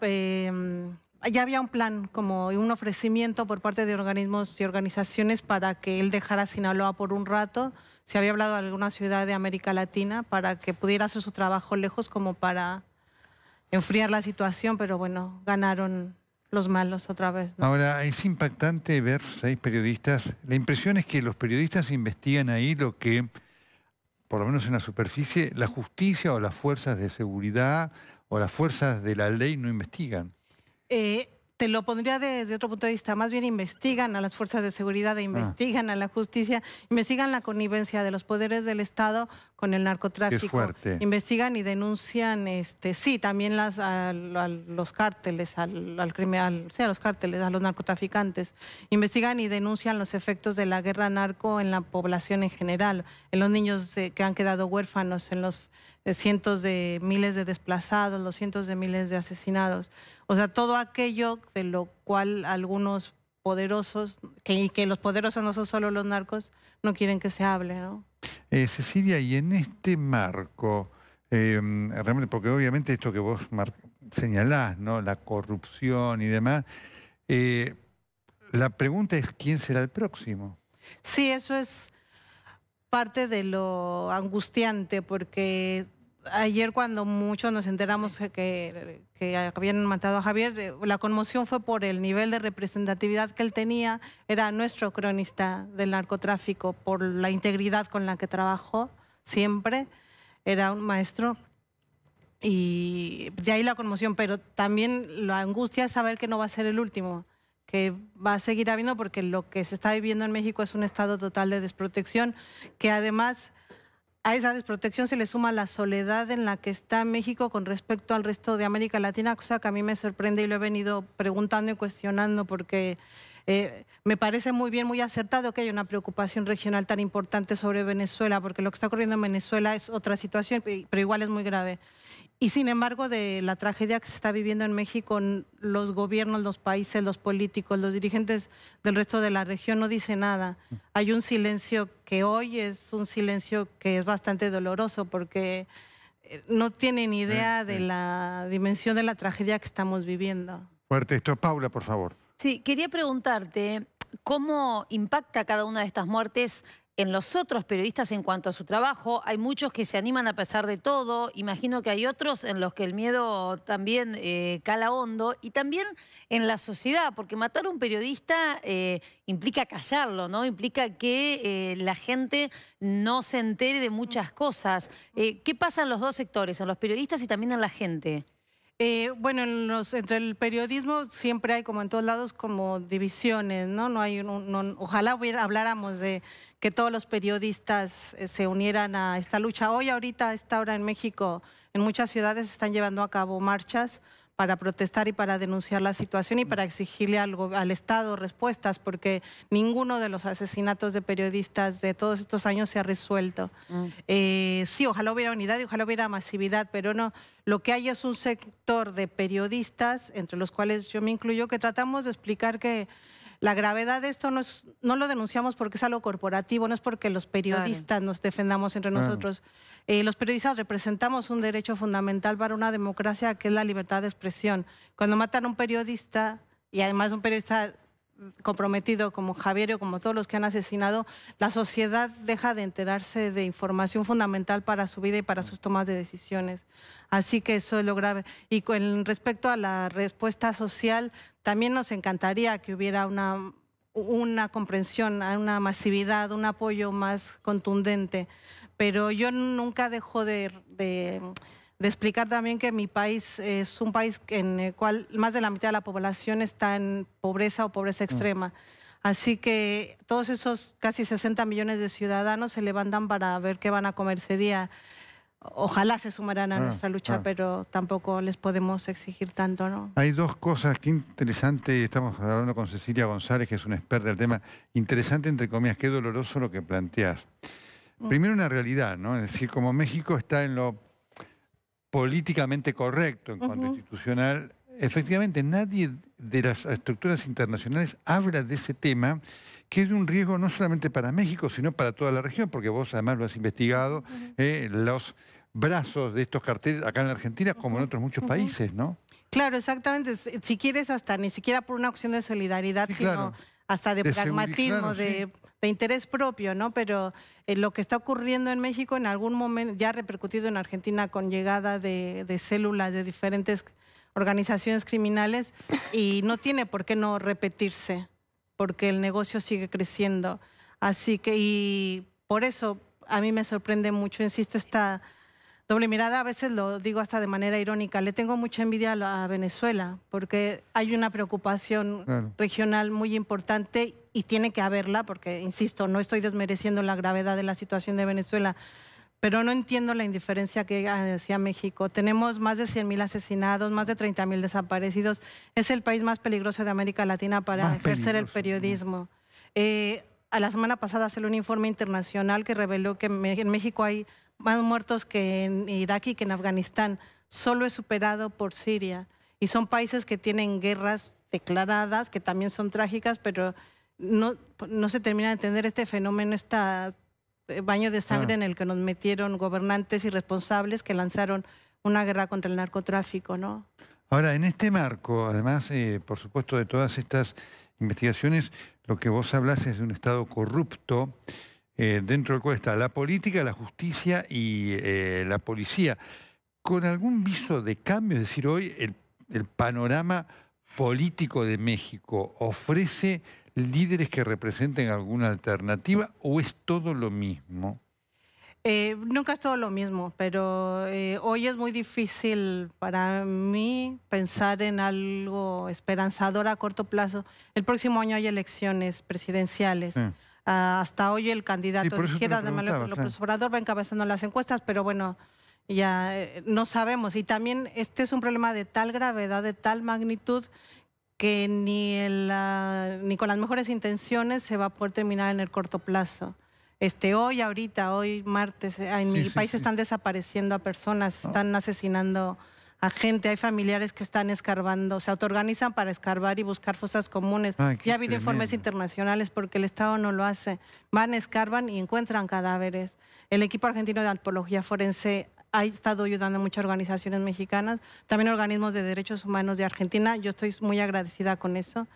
Em, ya había un plan, como un ofrecimiento por parte de organismos y organizaciones para que él dejara Sinaloa por un rato. Se había hablado de alguna ciudad de América Latina para que pudiera hacer su trabajo lejos como para enfriar la situación, pero bueno, ganaron los malos otra vez. Ahora, es impactante ver seis periodistas. La impresión es que los periodistas investigan ahí lo que, por lo menos en la superficie, la justicia o las fuerzas de seguridad o las fuerzas de la ley no investigan. Eh, te lo pondría desde otro punto de vista, más bien investigan a las fuerzas de seguridad, ah. investigan a la justicia, investigan la connivencia de los poderes del Estado con el narcotráfico. Investigan y denuncian, este, sí, también las, a, los cárteles, al, a los cárteles, a los narcotraficantes. Investigan y denuncian los efectos de la guerra narco en la población en general, en los niños eh, que han quedado huérfanos, en los eh, cientos de miles de desplazados, los cientos de miles de asesinados. O sea, todo aquello de lo cual algunos poderosos, que, que los poderosos no son solo los narcos, no quieren que se hable, ¿no? Eh, Cecilia, y en este marco, em, porque obviamente esto que vos señalás, ¿no? La corrupción y demás, eh, la pregunta es quién será el próximo. Sí, eso es parte de lo angustiante, porque ayer cuando muchos nos enteramos que, habían matado a Javier, eh, la conmoción fue por el nivel de representatividad que él tenía, era nuestro cronista del narcotráfico, por la integridad con la que trabajó siempre, era un maestro. Y de ahí la conmoción, pero también la angustia es saber que no va a ser el último, que va a seguir habiendo porque lo que se está viviendo en México es un estado total de desprotección, que además a esa desprotección se le suma la soledad en la que está México con respecto al resto de América Latina, cosa que a mí me sorprende y lo he venido preguntando y cuestionando porque eh, me parece muy bien, muy acertado que haya una preocupación regional tan importante sobre Venezuela, porque lo que está ocurriendo en Venezuela es otra situación, pero igual es muy grave. Y sin embargo, de la tragedia que se está viviendo en México, los gobiernos, los países, los políticos, los dirigentes del resto de la región no dicen nada. Hay un silencio que hoy es un silencio que es bastante doloroso porque eh, no tienen idea de la dimensión de la tragedia que estamos viviendo. Fuerte esto. Paula, por favor. Sí, quería preguntarte cómo impacta cada una de estas muertes en los otros periodistas en cuanto a su trabajo. Hay muchos que se animan a pesar de todo. Imagino que hay otros en los que el miedo también eh, cala hondo. Y también en la sociedad, porque matar a un periodista eh, implica callarlo, ¿no? Implica que eh, la gente no se entere de muchas cosas. ¿Qué pasa en los dos sectores, en los periodistas y también en la gente? Eh, bueno, los, entre el periodismo siempre hay, como en todos lados, como divisiones, ¿no? no hay ojalá hubiera, habláramos de que todos los periodistas eh, se unieran a esta lucha. Hoy, ahorita, a esta hora en México, en muchas ciudades están llevando a cabo marchas para protestar y para denunciar la situación y para exigirle al, al Estado respuestas, porque ninguno de los asesinatos de periodistas de todos estos años se ha resuelto. Mm. Eh, sí, ojalá hubiera unidad y ojalá hubiera masividad, pero no. Lo que hay es un sector de periodistas, entre los cuales yo me incluyo, que tratamos de explicar que la gravedad de esto no, no lo denunciamos porque es algo corporativo, no es porque los periodistas nos defendamos entre nosotros. Eh, los periodistas representamos un derecho fundamental para una democracia que es la libertad de expresión. Cuando matan a un periodista, y además un periodista comprometido como Javier o como todos los que han asesinado, la sociedad deja de enterarse de información fundamental para su vida y para sus tomas de decisiones. Así que eso es lo grave. Y con respecto a la respuesta social, también nos encantaría que hubiera una, una comprensión, una masividad, un apoyo más contundente. Pero yo nunca dejo de de explicar también que mi país es un país en el cual más de la mitad de la población está en pobreza o pobreza mm. extrema. Así que todos esos casi 60 millones de ciudadanos se levantan para ver qué van a comer ese día. Ojalá se sumaran a ah, nuestra lucha, ah. pero tampoco les podemos exigir tanto, ¿no? Hay dos cosas que interesante, estamos hablando con Cecilia González, que es una experta del tema, interesante entre comillas, qué doloroso lo que planteas. Mm. Primero una realidad, ¿no? Es decir, como México está en lo políticamente correcto en cuanto institucional, efectivamente nadie de las estructuras internacionales habla de ese tema, que es un riesgo no solamente para México, sino para toda la región, porque vos además lo has investigado, eh, los brazos de estos carteles acá en la Argentina, como en otros muchos países, ¿no? Claro, exactamente. Si quieres, hasta ni siquiera por una opción de solidaridad, sino hasta de, pragmatismo, de, interés propio, ¿no? Pero eh, lo que está ocurriendo en México en algún momento, ya ha repercutido en Argentina con llegada de, de, células de diferentes organizaciones criminales y no tiene por qué no repetirse, porque el negocio sigue creciendo. Así que, y por eso a mí me sorprende mucho, insisto, esta doble mirada, a veces lo digo hasta de manera irónica, le tengo mucha envidia a Venezuela porque hay una preocupación regional muy importante y tiene que haberla porque, insisto, no estoy desmereciendo la gravedad de la situación de Venezuela, pero no entiendo la indiferencia que hacía México. Tenemos más de 100.000 asesinados, más de 30.000 desaparecidos. Es el país más peligroso de América Latina para ejercer el periodismo. Eh, a la semana pasada salió un informe internacional que reveló que en México hay más muertos que en Irak y que en Afganistán. Solo es superado por Siria. Y son países que tienen guerras declaradas, que también son trágicas, pero no, se termina de entender este fenómeno, este baño de sangre ah. en el que nos metieron gobernantes irresponsables que lanzaron una guerra contra el narcotráfico, ¿no? Ahora, en este marco, además, eh, por supuesto, de todas estas investigaciones, lo que vos hablas es de un Estado corrupto, eh, dentro del cual está la política, la justicia y eh, la policía. ¿Con algún viso de cambio? Es decir, hoy el, panorama político de México ofrece líderes que representen alguna alternativa o es todo lo mismo? Eh, nunca es todo lo mismo, pero hoy es muy difícil para mí pensar en algo esperanzador a corto plazo. El próximo año hay elecciones presidenciales. Mm. Ah, hasta hoy el candidato de izquierda de Manuel López va encabezando las encuestas, pero bueno, ya eh, no sabemos. Y también este es un problema de tal gravedad, de tal magnitud, que ni, el, ah, ni con las mejores intenciones se va a poder terminar en el corto plazo. Este, hoy, ahorita, hoy, martes, en mi país están desapareciendo a personas, están asesinando gente, hay familiares que están escarbando, se autoorganizan para escarbar y buscar fosas comunes. ya ha habido informes internacionales porque el Estado no lo hace. Van, escarban y encuentran cadáveres. El equipo argentino de antropología forense ha estado ayudando a muchas organizaciones mexicanas, también organismos de derechos humanos de Argentina. Yo estoy muy agradecida con eso.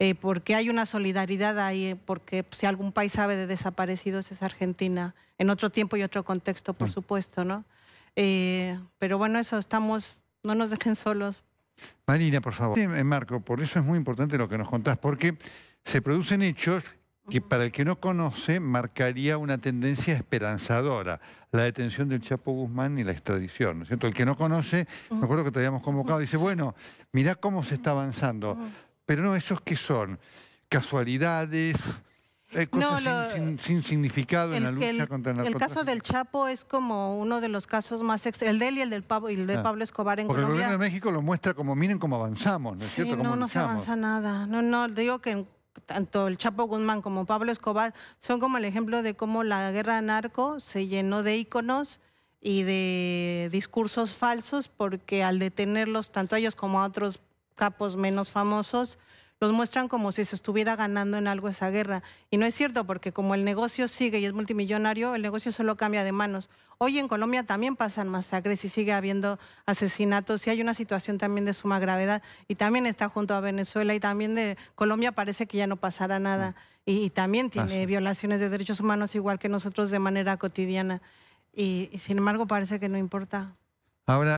Eh, porque hay una solidaridad ahí, porque si algún país sabe de desaparecidos es Argentina, en otro tiempo y otro contexto, por mm. supuesto, ¿no? Eh, pero bueno, eso estamos no nos dejen solos. Marina, por favor. Eh, Marco, por eso es muy importante lo que nos contás, porque se producen hechos que para el que no conoce marcaría una tendencia esperanzadora, la detención del Chapo Guzmán y la extradición, ¿no El que no conoce, me acuerdo que te habíamos convocado, dice, bueno, mirá cómo se está avanzando, pero no, ¿esos qué son? Casualidades, sin, significado en la lucha el, contra el narcotráfico. El caso del Chapo es como uno de los casos más el de él y el, del Pablo, de ah. Pablo Escobar en Colombia. El gobierno de México lo muestra como miren cómo avanzamos, ¿no es cierto? no, no se avanza nada. No, no, digo que tanto el Chapo Guzmán como Pablo Escobar son como el ejemplo de cómo la guerra narco se llenó de íconos y de discursos falsos porque al detenerlos tanto ellos como a otros capos menos famosos muestran como si se estuviera ganando en algo esa guerra. Y no es cierto, porque como el negocio sigue y es multimillonario, el negocio solo cambia de manos. Hoy en Colombia también pasan masacres y sigue habiendo asesinatos y hay una situación también de suma gravedad y también está junto a Venezuela y también de Colombia parece que ya no pasará nada mm. y, también tiene violaciones de derechos humanos igual que nosotros de manera cotidiana y, y sin embargo parece que no importa. Ahora